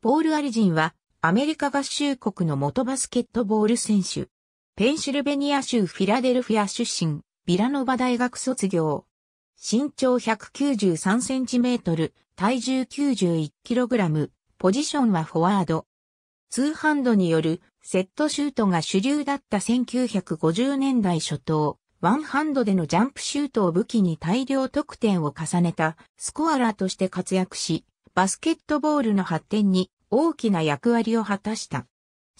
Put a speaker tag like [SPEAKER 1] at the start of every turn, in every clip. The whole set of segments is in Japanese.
[SPEAKER 1] ポール・アリジンは、アメリカ合衆国の元バスケットボール選手。ペンシルベニア州フィラデルフィア出身、ビラノバ大学卒業。身長193センチメートル、体重91キログラム、ポジションはフォワード。ツーハンドによるセットシュートが主流だった1950年代初頭、ワンハンドでのジャンプシュートを武器に大量得点を重ねたスコアラーとして活躍し、バスケットボールの発展に大きな役割を果たした。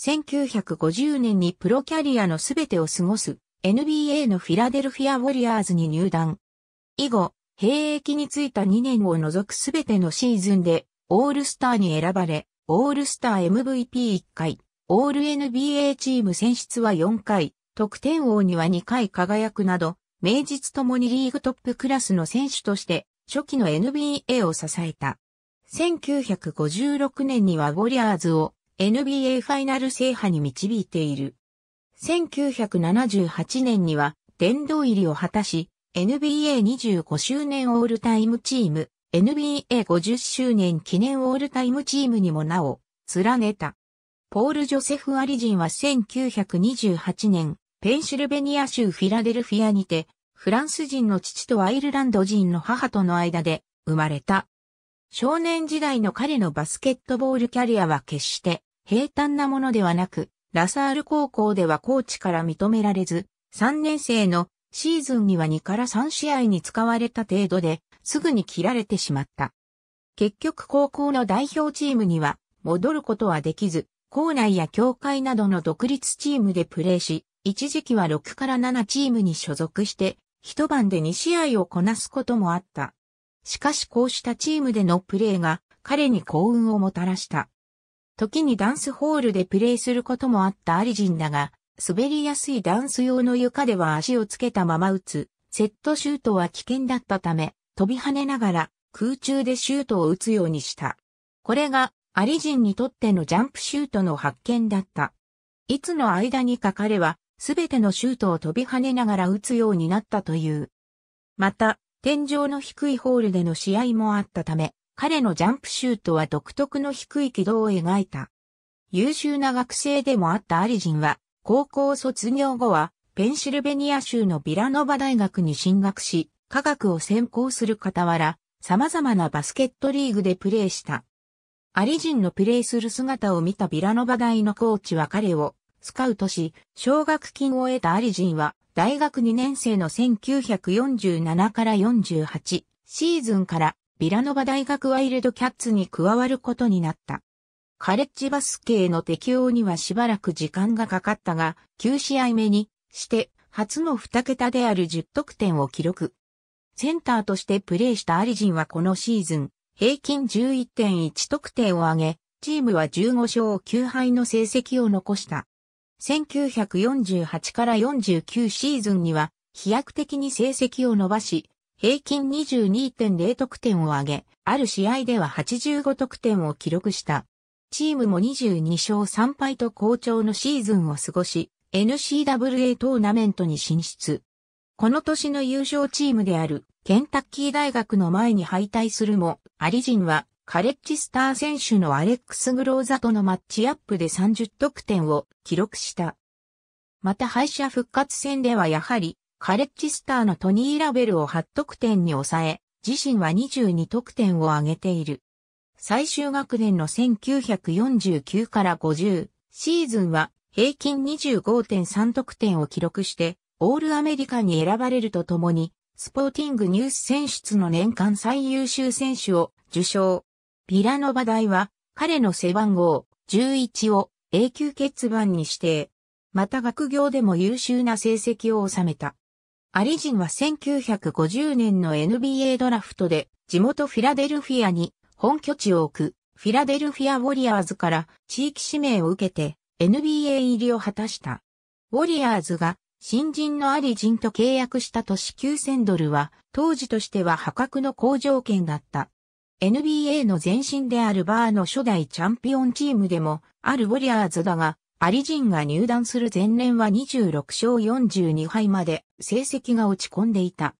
[SPEAKER 1] 1950年にプロキャリアのすべてを過ごす NBA のフィラデルフィア・ウォリアーズに入団。以後、兵役についた2年を除くすべてのシーズンでオールスターに選ばれ、オールスター MVP1 回、オール NBA チーム選出は4回、得点王には2回輝くなど、名実ともにリーグトップクラスの選手として初期の NBA を支えた。1956年にはウォリアーズを NBA ファイナル制覇に導いている。1978年には殿堂入りを果たし、NBA25 周年オールタイムチーム、NBA50 周年記念オールタイムチームにもなお、連ねた。ポール・ジョセフ・アリジンは1928年、ペンシルベニア州フィラデルフィアにて、フランス人の父とアイルランド人の母との間で生まれた。少年時代の彼のバスケットボールキャリアは決して平坦なものではなく、ラサール高校ではコーチから認められず、3年生のシーズンには2から3試合に使われた程度で、すぐに切られてしまった。結局高校の代表チームには戻ることはできず、校内や協会などの独立チームでプレーし、一時期は6から7チームに所属して、一晩で2試合をこなすこともあった。しかしこうしたチームでのプレーが彼に幸運をもたらした。時にダンスホールでプレーすることもあったアリジンだが、滑りやすいダンス用の床では足をつけたまま打つ、セットシュートは危険だったため、飛び跳ねながら空中でシュートを打つようにした。これがアリジンにとってのジャンプシュートの発見だった。いつの間にか彼はすべてのシュートを飛び跳ねながら打つようになったという。また、天井の低いホールでの試合もあったため、彼のジャンプシュートは独特の低い軌道を描いた。優秀な学生でもあったアリジンは、高校卒業後は、ペンシルベニア州のビラノバ大学に進学し、科学を専攻する傍ら、様々なバスケットリーグでプレーした。アリジンのプレーする姿を見たビラノバ大のコーチは彼をスカウトし、奨学金を得たアリジンは、大学2年生の1947から48シーズンからビラノバ大学ワイルドキャッツに加わることになった。カレッジバスケへの適応にはしばらく時間がかかったが、9試合目にして初の2桁である10得点を記録。センターとしてプレーしたアリジンはこのシーズン、平均11.1得点を上げ、チームは15勝9敗の成績を残した。1948から49シーズンには飛躍的に成績を伸ばし、平均22.0得点を挙げ、ある試合では85得点を記録した。チームも22勝3敗と好調のシーズンを過ごし、NCAA トーナメントに進出。この年の優勝チームであるケンタッキー大学の前に敗退するも、アリジンはカレッジスター選手のアレックス・グローザとのマッチアップで30得点を記録した。また敗者復活戦ではやはり、カレッジスターのトニー・ラベルを8得点に抑え、自身は22得点を挙げている。最終学年の1949から50シーズンは平均25.3得点を記録して、オールアメリカに選ばれるとともに、スポーティングニュース選出の年間最優秀選手を受賞。ビラノバ大は、彼の背番号、11を永久欠番に指定。また学業でも優秀な成績を収めた。アリジンは1950年の NBA ドラフトで、地元フィラデルフィアに本拠地を置く、フィラデルフィア・ウォリアーズから地域指名を受けて、NBA 入りを果たした。ウォリアーズが新人のアリジンと契約した年9000ドルは、当時としては破格の好条件だった。NBA の前身であるバーの初代チャンピオンチームでもあるウォリアーズだが、アリジンが入団する前年は26勝42敗まで成績が落ち込んでいた。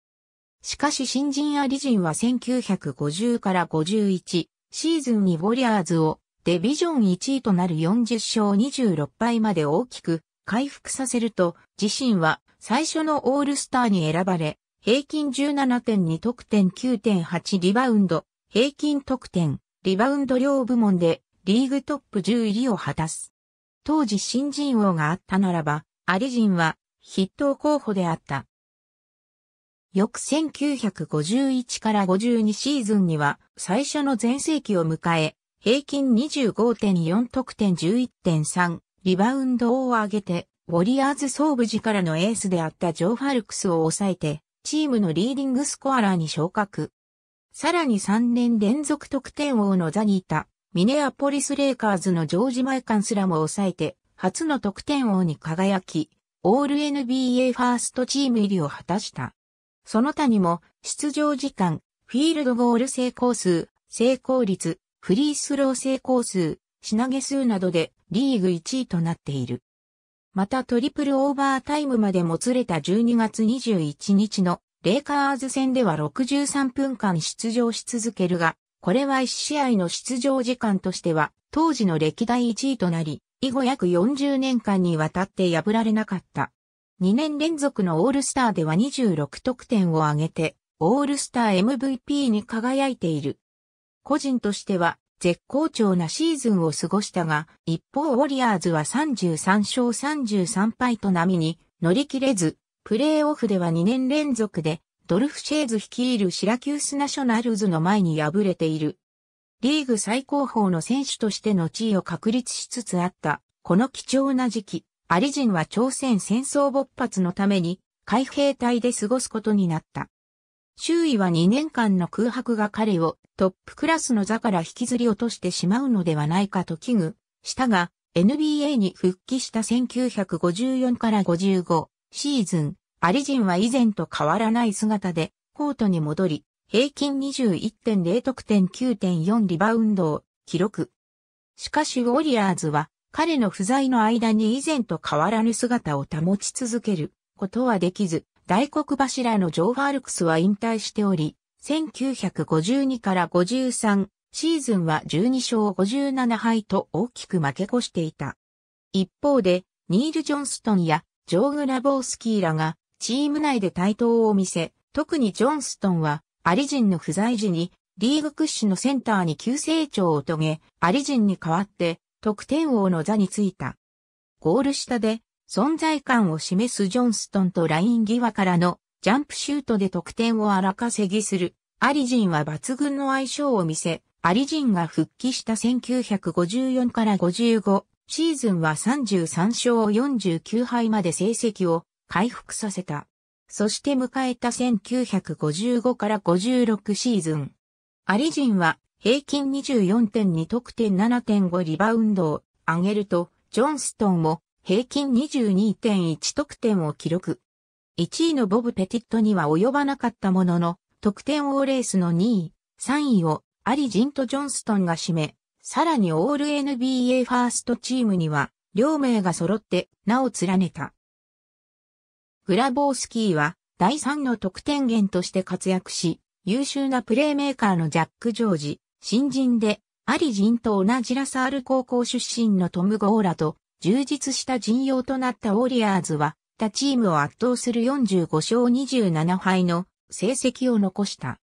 [SPEAKER 1] しかし新人アリジンは1950から51シーズンにウォリアーズをデビジョン1位となる40勝26敗まで大きく回復させると自身は最初のオールスターに選ばれ平均17.2得点9.8リバウンド平均得点、リバウンド両部門でリーグトップ10入りを果たす。当時新人王があったならば、アリジンは筆頭候補であった。翌1951から52シーズンには最初の全盛期を迎え、平均25.4得点11.3リバウンドを上げて、ウォリアーズ総部時からのエースであったジョー・ファルクスを抑えて、チームのリーディングスコアラーに昇格。さらに3年連続得点王の座にいた、ミネアポリス・レイカーズのジョージ・マイカンすらも抑えて、初の得点王に輝き、オール NBA ファーストチーム入りを果たした。その他にも、出場時間、フィールドゴール成功数、成功率、フリースロー成功数、品投げ数などでリーグ1位となっている。またトリプルオーバータイムまでもつれた12月21日のレイカーズ戦では63分間出場し続けるが、これは1試合の出場時間としては、当時の歴代1位となり、以後約40年間にわたって破られなかった。2年連続のオールスターでは26得点を挙げて、オールスター MVP に輝いている。個人としては、絶好調なシーズンを過ごしたが、一方ウォリアーズは33勝33敗と波に乗り切れず、プレーオフでは2年連続で、ドルフシェーズ率いるシラキュースナショナルズの前に敗れている。リーグ最高峰の選手としての地位を確立しつつあった、この貴重な時期、アリジンは朝鮮戦争勃発のために、海兵隊で過ごすことになった。周囲は2年間の空白が彼をトップクラスの座から引きずり落としてしまうのではないかと危惧したが、NBA に復帰した1954から55、シーズン、アリジンは以前と変わらない姿で、コートに戻り、平均21.0得点9.4リバウンドを記録。しかしウォリアーズは彼の不在の間に以前と変わらぬ姿を保ち続けることはできず、大黒柱のジョー・ファルクスは引退しており、1952から53シーズンは12勝57敗と大きく負け越していた。一方で、ニール・ジョンストンやジョーグ・ラボースキーらがチーム内で対等を見せ、特にジョンストンはアリジンの不在時にリーグ屈指のセンターに急成長を遂げ、アリジンに代わって得点王の座についた。ゴール下で存在感を示すジョンストンとライン際からのジャンプシュートで得点を荒稼ぎする。アリジンは抜群の相性を見せ、アリジンが復帰した1954から55シーズンは33勝49敗まで成績を回復させた。そして迎えた1955から56シーズン。アリジンは平均24.2得点7.5リバウンドを上げると、ジョンストンも平均22.1得点を記録。1位のボブ・ペティットには及ばなかったものの、得点王レースの2位、3位をアリジンとジョンストンが占め、さらにオール NBA ファーストチームには、両名が揃って名を連ねた。グラボースキーは、第3の得点源として活躍し、優秀なプレーメーカーのジャック・ジョージ、新人で、アリ人と同じラサール高校出身のトム・ゴーラと、充実した陣容となったウォリアーズは、他チームを圧倒する45勝27敗の成績を残した。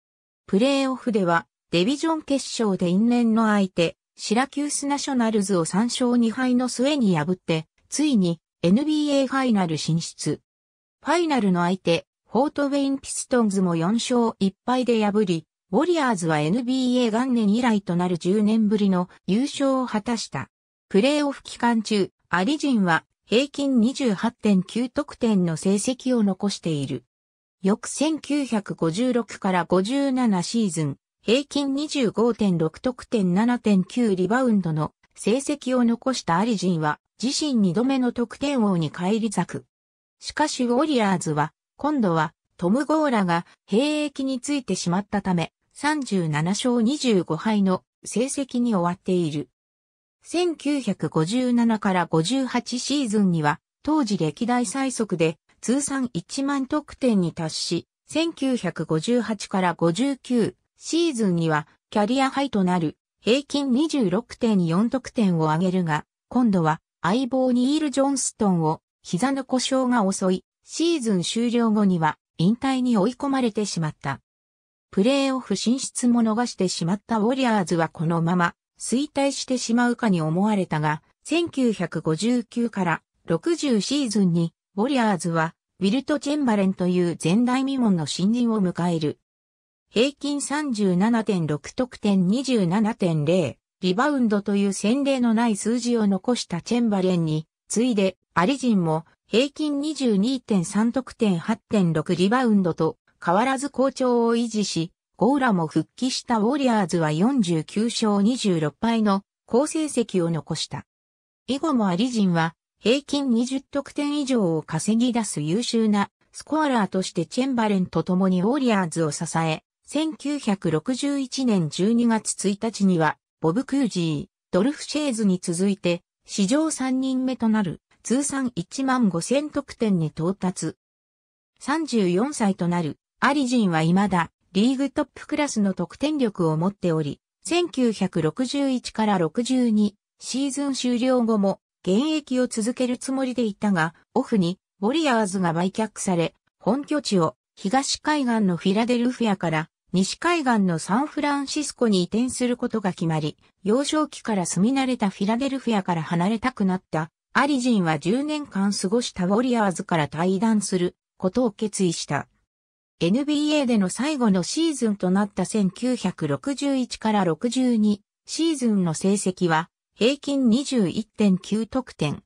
[SPEAKER 1] プレーオフでは、デビジョン決勝で因縁の相手、シラキュースナショナルズを3勝2敗の末に破って、ついに NBA ファイナル進出。ファイナルの相手、フォートウェイン・ピストンズも4勝1敗で破り、ウォリアーズは NBA 元年以来となる10年ぶりの優勝を果たした。プレーオフ期間中、アリジンは平均28.9得点の成績を残している。翌1956から57シーズン、平均25.6得点7.9リバウンドの成績を残したアリジンは自身2度目の得点王に返り咲く。しかしウォリアーズは今度はトム・ゴーラが兵役についてしまったため37勝25敗の成績に終わっている。1957から58シーズンには当時歴代最速で通算1万得点に達し、1958から59シーズンにはキャリアハイとなる平均26.4得点を挙げるが、今度は相棒ニール・ジョンストンを膝の故障が襲い、シーズン終了後には引退に追い込まれてしまった。プレーオフ進出も逃してしまったウォリアーズはこのまま衰退してしまうかに思われたが、1959から60シーズンにウォリアーズはウィルト・チェンバレンという前代未聞の新人を迎える。平均37.6得点27.0、リバウンドという先例のない数字を残したチェンバレンに、ついで、アリジンも平均22.3得点8.6リバウンドと変わらず好調を維持し、ゴーラも復帰したウォリアーズは49勝26敗の好成績を残した。以後もアリジンは平均20得点以上を稼ぎ出す優秀なスコアラーとしてチェンバレンと共にウォリアーズを支え、1961年12月1日には、ボブ・クージー、ドルフ・シェーズに続いて、史上3人目となる、通算1万5000得点に到達。34歳となる、アリジンは未だ、リーグトップクラスの得点力を持っており、1961から62シーズン終了後も現役を続けるつもりでいたが、オフにウォリアーズが売却され、本拠地を東海岸のフィラデルフィアから西海岸のサンフランシスコに移転することが決まり、幼少期から住み慣れたフィラデルフィアから離れたくなったアリジンは10年間過ごしたウォリアーズから退団することを決意した。NBA での最後のシーズンとなった1961から62シーズンの成績は平均21.9得点。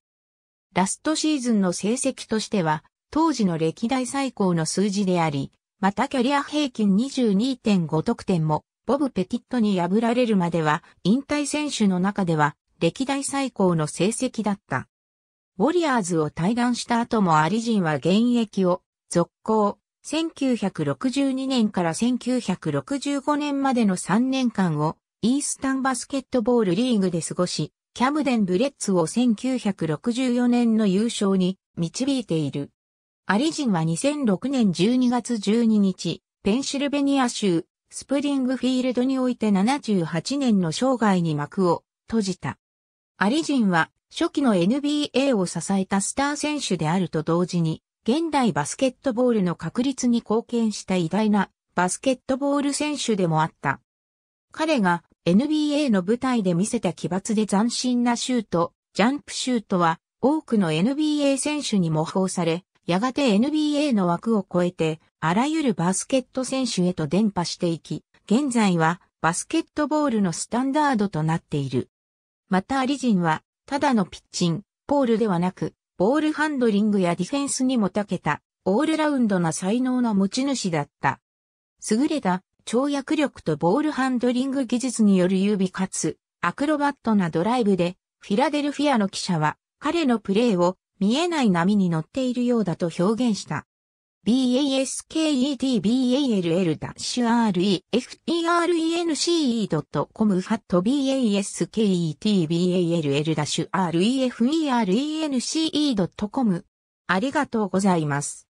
[SPEAKER 1] ラストシーズンの成績としては当時の歴代最高の数字であり、またキャリア平均22.5得点も、ボブ・ペティットに破られるまでは、引退選手の中では、歴代最高の成績だった。ウォリアーズを退団した後もアリジンは現役を続行。1962年から1965年までの3年間をイースタンバスケットボールリーグで過ごし、キャムデン・ブレッツを1964年の優勝に導いている。アリジンは2006年12月12日、ペンシルベニア州、スプリングフィールドにおいて78年の生涯に幕を閉じた。アリジンは初期の NBA を支えたスター選手であると同時に、現代バスケットボールの確立に貢献した偉大なバスケットボール選手でもあった。彼が NBA の舞台で見せた奇抜で斬新なシュート、ジャンプシュートは多くの NBA 選手に模倣され、やがて NBA の枠を超えて、あらゆるバスケット選手へと伝播していき、現在はバスケットボールのスタンダードとなっている。またアリジンは、ただのピッチン、ポールではなく、ボールハンドリングやディフェンスにも長けた、オールラウンドな才能の持ち主だった。優れた、跳躍力とボールハンドリング技術による指かつ、アクロバットなドライブで、フィラデルフィアの記者は、彼のプレーを見えない波に乗っているようだと表現した。basketball-renc.com f e r ハット basketball-renc.com f e r ありがとうございます。